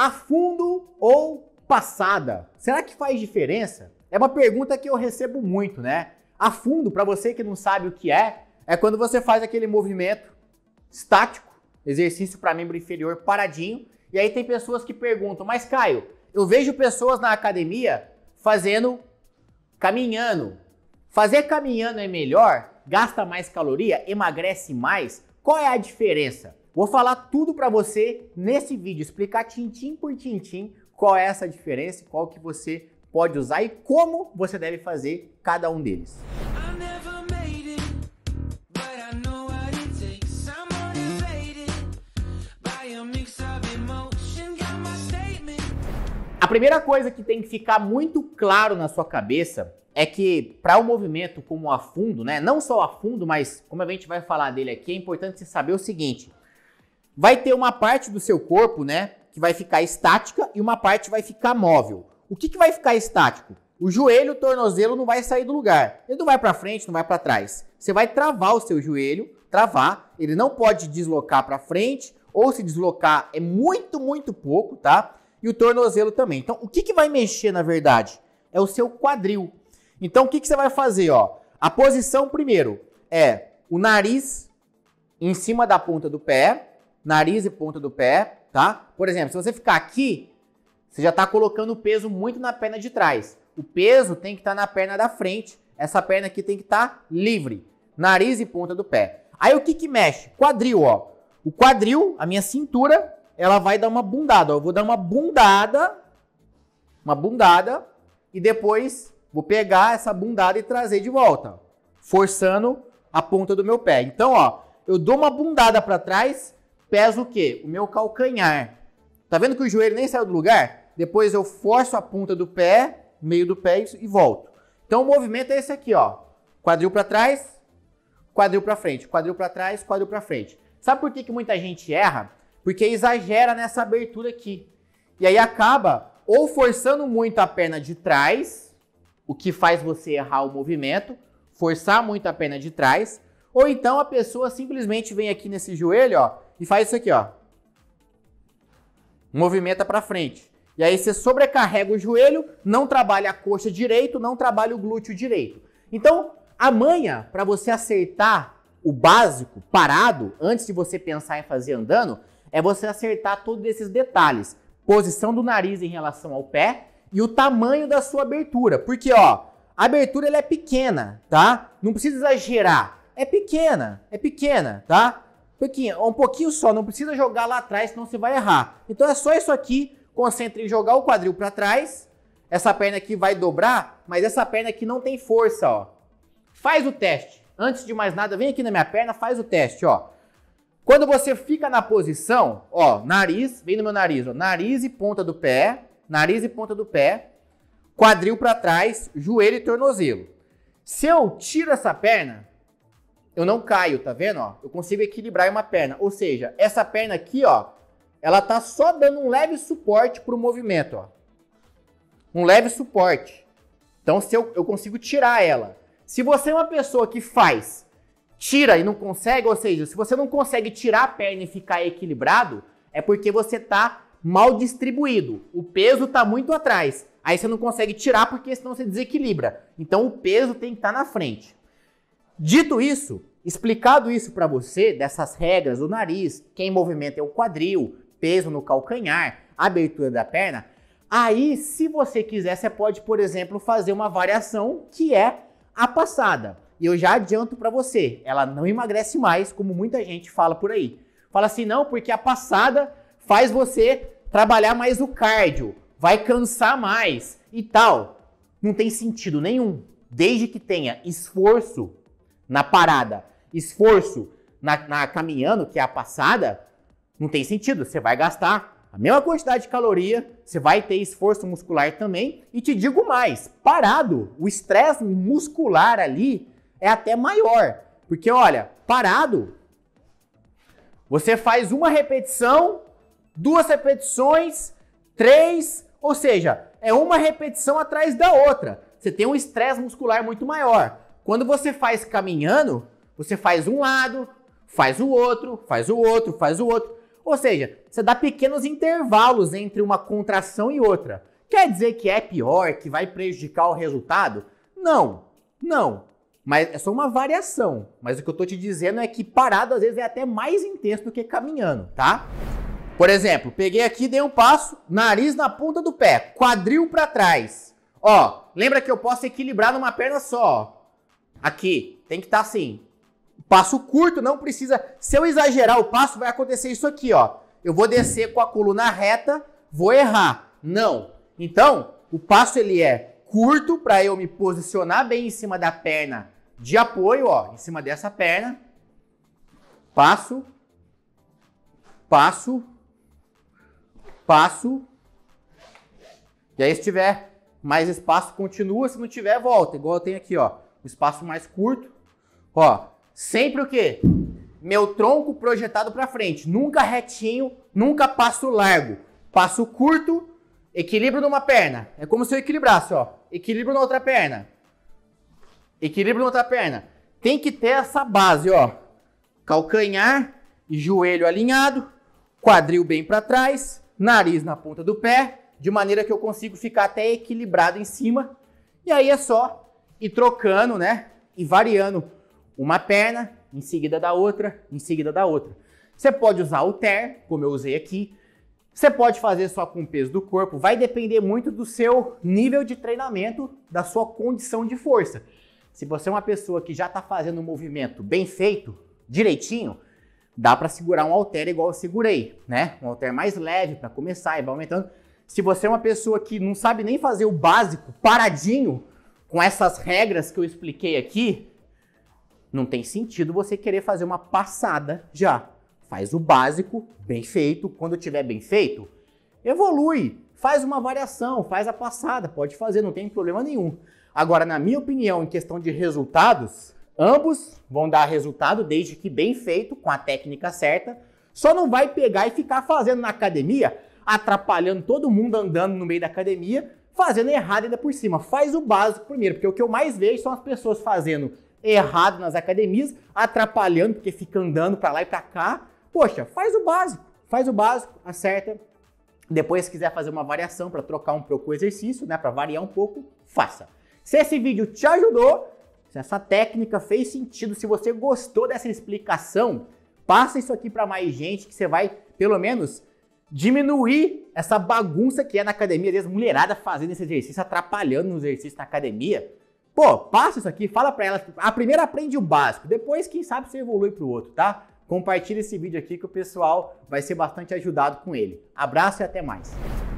a fundo ou passada? Será que faz diferença? É uma pergunta que eu recebo muito, né? A fundo, para você que não sabe o que é, é quando você faz aquele movimento estático, exercício para membro inferior paradinho, e aí tem pessoas que perguntam: "Mas Caio, eu vejo pessoas na academia fazendo caminhando. Fazer caminhando é melhor? Gasta mais caloria? Emagrece mais? Qual é a diferença? Vou falar tudo para você nesse vídeo, explicar tintim por tintim qual é essa diferença, qual que você pode usar e como você deve fazer cada um deles. A primeira coisa que tem que ficar muito claro na sua cabeça é que para um movimento como o afundo, né, não só o afundo, mas como a gente vai falar dele aqui, é importante você saber o seguinte: vai ter uma parte do seu corpo, né, que vai ficar estática e uma parte vai ficar móvel. O que, que vai ficar estático? O joelho, o tornozelo não vai sair do lugar. Ele não vai para frente, não vai para trás. Você vai travar o seu joelho, travar. Ele não pode deslocar para frente ou se deslocar é muito, muito pouco, tá? E o tornozelo também. Então, o que, que vai mexer na verdade? É o seu quadril. Então, o que, que você vai fazer? Ó? A posição primeiro é o nariz em cima da ponta do pé, nariz e ponta do pé, tá? Por exemplo, se você ficar aqui, você já está colocando o peso muito na perna de trás. O peso tem que estar tá na perna da frente. Essa perna aqui tem que estar tá livre. Nariz e ponta do pé. Aí o que que mexe? Quadril, ó. O quadril, a minha cintura, ela vai dar uma bundada. Ó. Eu vou dar uma bundada, uma bundada, e depois vou pegar essa bundada e trazer de volta, forçando a ponta do meu pé. Então, ó, eu dou uma bundada para trás, peso o quê? O meu calcanhar. Tá vendo que o joelho nem saiu do lugar? Depois eu forço a ponta do pé, meio do pé e volto. Então o movimento é esse aqui, ó. Quadril para trás, quadril para frente, quadril para trás, quadril para frente. Sabe por que, que muita gente erra? Porque exagera nessa abertura aqui. E aí acaba ou forçando muito a perna de trás, o que faz você errar o movimento, forçar muito a perna de trás, ou então a pessoa simplesmente vem aqui nesse joelho, ó, e faz isso aqui, ó. Movimenta para frente. E aí você sobrecarrega o joelho, não trabalha a coxa direito, não trabalha o glúteo direito. Então, amanhã, para você acertar o básico parado, antes de você pensar em fazer andando, é você acertar todos esses detalhes. Posição do nariz em relação ao pé e o tamanho da sua abertura. Porque, ó, a abertura ela é pequena, tá? Não precisa exagerar. É pequena, é pequena, tá? um pouquinho só, não precisa jogar lá atrás, senão você vai errar. Então é só isso aqui, concentre em jogar o quadril para trás. Essa perna aqui vai dobrar, mas essa perna aqui não tem força, ó. Faz o teste. Antes de mais nada, vem aqui na minha perna, faz o teste, ó. Quando você fica na posição, ó, nariz, vem no meu nariz, ó, nariz e ponta do pé, nariz e ponta do pé, quadril para trás, joelho e tornozelo. Se eu tiro essa perna, eu não caio, tá vendo? Ó? Eu consigo equilibrar uma perna. Ou seja, essa perna aqui, ó, ela tá só dando um leve suporte para o movimento, ó. Um leve suporte. Então, se eu, eu consigo tirar ela. Se você é uma pessoa que faz, tira e não consegue, ou seja, se você não consegue tirar a perna e ficar equilibrado, é porque você tá mal distribuído. O peso tá muito atrás. Aí você não consegue tirar porque senão você desequilibra. Então, o peso tem que estar tá na frente. Dito isso, explicado isso para você, dessas regras do nariz, quem movimenta é o quadril, peso no calcanhar, abertura da perna, aí se você quiser, você pode, por exemplo, fazer uma variação que é a passada. E eu já adianto para você, ela não emagrece mais, como muita gente fala por aí. Fala assim, não, porque a passada faz você trabalhar mais o cardio, vai cansar mais e tal. Não tem sentido nenhum, desde que tenha esforço na parada, esforço na, na caminhando, que é a passada, não tem sentido. Você vai gastar a mesma quantidade de caloria, você vai ter esforço muscular também. E te digo mais: parado, o estresse muscular ali é até maior. Porque olha, parado, você faz uma repetição, duas repetições, três, ou seja, é uma repetição atrás da outra. Você tem um estresse muscular muito maior. Quando você faz caminhando, você faz um lado, faz o outro, faz o outro, faz o outro. Ou seja, você dá pequenos intervalos entre uma contração e outra. Quer dizer que é pior, que vai prejudicar o resultado? Não, não. Mas é só uma variação. Mas o que eu tô te dizendo é que parado às vezes é até mais intenso do que caminhando, tá? Por exemplo, peguei aqui, dei um passo, nariz na ponta do pé, quadril para trás. Ó, lembra que eu posso equilibrar numa perna só, ó. Aqui, tem que estar tá assim. Passo curto, não precisa. Se eu exagerar o passo, vai acontecer isso aqui, ó. Eu vou descer com a coluna reta, vou errar. Não. Então, o passo ele é curto para eu me posicionar bem em cima da perna de apoio, ó, em cima dessa perna. Passo, passo, passo. E aí, se tiver mais espaço, continua. Se não tiver, volta. Igual eu tenho aqui, ó um espaço mais curto. Ó, sempre o quê? Meu tronco projetado para frente, nunca retinho, nunca passo largo. Passo curto, equilíbrio numa perna. É como se eu equilibrasse, ó. Equilíbrio na outra perna. Equilíbrio na outra perna. Tem que ter essa base, ó. Calcanhar, joelho alinhado, quadril bem para trás, nariz na ponta do pé, de maneira que eu consigo ficar até equilibrado em cima. E aí é só e trocando, né? E variando uma perna em seguida da outra, em seguida da outra. Você pode usar o ter, como eu usei aqui. Você pode fazer só com o peso do corpo, vai depender muito do seu nível de treinamento, da sua condição de força. Se você é uma pessoa que já está fazendo um movimento bem feito, direitinho, dá para segurar um halter igual eu segurei, né? Um halter mais leve para começar e vai aumentando. Se você é uma pessoa que não sabe nem fazer o básico paradinho, com essas regras que eu expliquei aqui, não tem sentido você querer fazer uma passada já. Faz o básico, bem feito. Quando tiver bem feito, evolui, faz uma variação, faz a passada, pode fazer, não tem problema nenhum. Agora, na minha opinião, em questão de resultados, ambos vão dar resultado desde que bem feito, com a técnica certa. Só não vai pegar e ficar fazendo na academia, atrapalhando todo mundo andando no meio da academia fazendo errado ainda por cima. Faz o básico primeiro, porque o que eu mais vejo são as pessoas fazendo errado nas academias, atrapalhando, porque fica andando para lá e para cá. Poxa, faz o básico, faz o básico, acerta. Depois, se quiser fazer uma variação para trocar um pouco o exercício, né, para variar um pouco, faça. Se esse vídeo te ajudou, se essa técnica fez sentido, se você gostou dessa explicação, passa isso aqui para mais gente que você vai, pelo menos, diminuir essa bagunça que é na academia, desde mulherada fazendo esse exercício, atrapalhando nos exercícios na academia. Pô, passa isso aqui, fala para elas. A primeira aprende o básico, depois quem sabe você evolui para o outro, tá? Compartilha esse vídeo aqui que o pessoal vai ser bastante ajudado com ele. Abraço e até mais.